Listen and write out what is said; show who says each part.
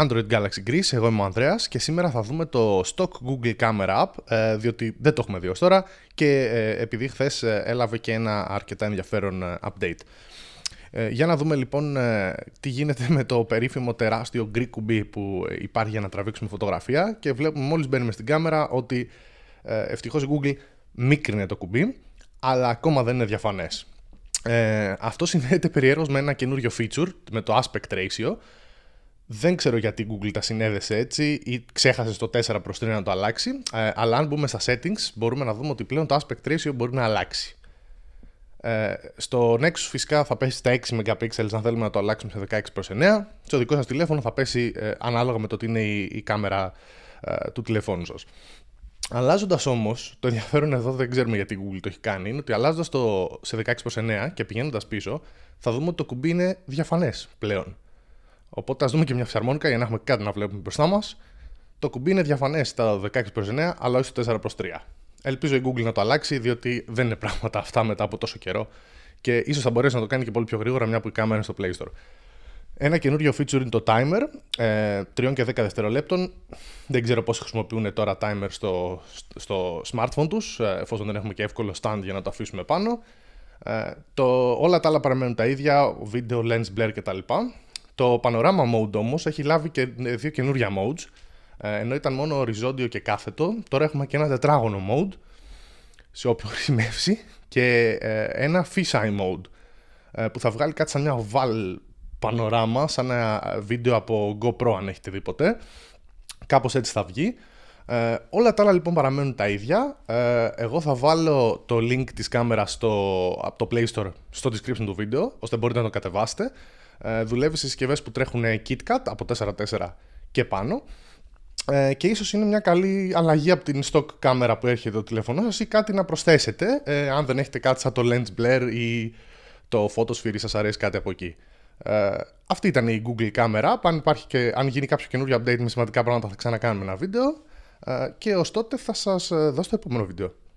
Speaker 1: Android Galaxy Greece, εγώ είμαι ο Ανδρέας και σήμερα θα δούμε το stock Google Camera App ε, διότι δεν το έχουμε δει ως τώρα και ε, επειδή χθες ε, έλαβε και ένα αρκετά ενδιαφέρον update. Για να δούμε λοιπόν τι γίνεται με το περίφημο τεράστιο Greek κουμπί που υπάρχει για να τραβήξουμε φωτογραφία και βλέπουμε μόλις μπαίνουμε στην κάμερα ότι ευτυχώς η Google μίκρινε το κουμπί αλλά ακόμα δεν είναι διαφανές. Ε, αυτό συνδέεται περιέργως με ένα καινούριο feature, με το aspect ratio, δεν ξέρω γιατί η Google τα συνέδεσε έτσι ή ξέχασες το 4 προς 3 να το αλλάξει, ε, αλλά αν μπούμε στα settings μπορούμε να δούμε ότι πλέον το aspect ratio μπορεί να αλλάξει. Ε, στο Nexus φυσικά θα πέσει στα 6 MP αν θέλουμε να το αλλάξουμε σε 16 προς 9. Στο δικός σας τηλέφωνο θα πέσει ε, ανάλογα με το τι είναι η, κάμερα ε, του τηλεφώνου σας. Αλλάζοντας όμως, το ενδιαφέρον εδώ δεν ξέρουμε γιατί η Google το έχει κάνει, είναι ότι αλλάζοντας το σε 16 προ 9 και πηγαίνοντας πίσω, θα δούμε ότι το κουμπί είναι διαφανές πλέον. Οπότε ας δούμε και μια φυσαρμόνικα για να έχουμε κάτι να βλέπουμε μπροστά μας. Το κουμπί είναι διαφανές στα 16 προ 9, αλλά όχι στο 4 προ 3. Ελπίζω η Google να το αλλάξει, διότι δεν είναι πράγματα αυτά μετά από τόσο καιρό και ίσως θα μπορέσει να το κάνει και πολύ πιο γρήγορα, μια που η κάμερα είναι στο Play Store. Ένα καινούριο feature είναι το timer, 3 ε, και 10 δευτερολέπτων. Δεν ξέρω πώς χρησιμοποιούν τώρα timer στο, στο smartphone τους, ε, εφόσον δεν έχουμε και εύκολο stand για να το αφήσουμε πάνω. Ε, το, όλα τα άλλα παραμένουν τα ίδια, βίντεο, lens blur κτλ. Το Panorama Mode όμως έχει λάβει και ε, δύο καινούρια modes, ε, ενώ ήταν μόνο οριζόντιο και κάθετο, τώρα έχουμε και ένα τετράγωνο mode, σε όποιο χρησιμεύσει, και ε, ένα fisheye mode, που θα βγάλει κάτι σαν μια βαλ πανοράμα, σαν ένα βίντεο από GoPro αν έχετε δει ποτέ. Κάπως έτσι θα βγει. όλα τα άλλα λοιπόν παραμένουν τα ίδια. εγώ θα βάλω το link της κάμερας στο, από το Play Store στο description του βίντεο, ώστε μπορείτε να το κατεβάσετε. Ε, δουλεύει σε συσκευές που τρέχουν KitKat από 4 4x4 και πάνω ε, και ίσως είναι μια καλή αλλαγή από την stock κάμερα που έρχεται το τηλέφωνο σας ή κάτι να προσθέσετε ε, αν δεν έχετε κάτι σαν το lens blur ή το photosphere ή σας αρέσει κάτι από εκεί. Ε, αυτή ήταν η Google κάμερα. Αν, υπάρχει και, αν γίνει κάποιο καινούριο update με σημαντικά πράγματα θα ξανακάνουμε ένα βίντεο ε, και ως τότε θα σας δώσω στο επόμενο βίντεο.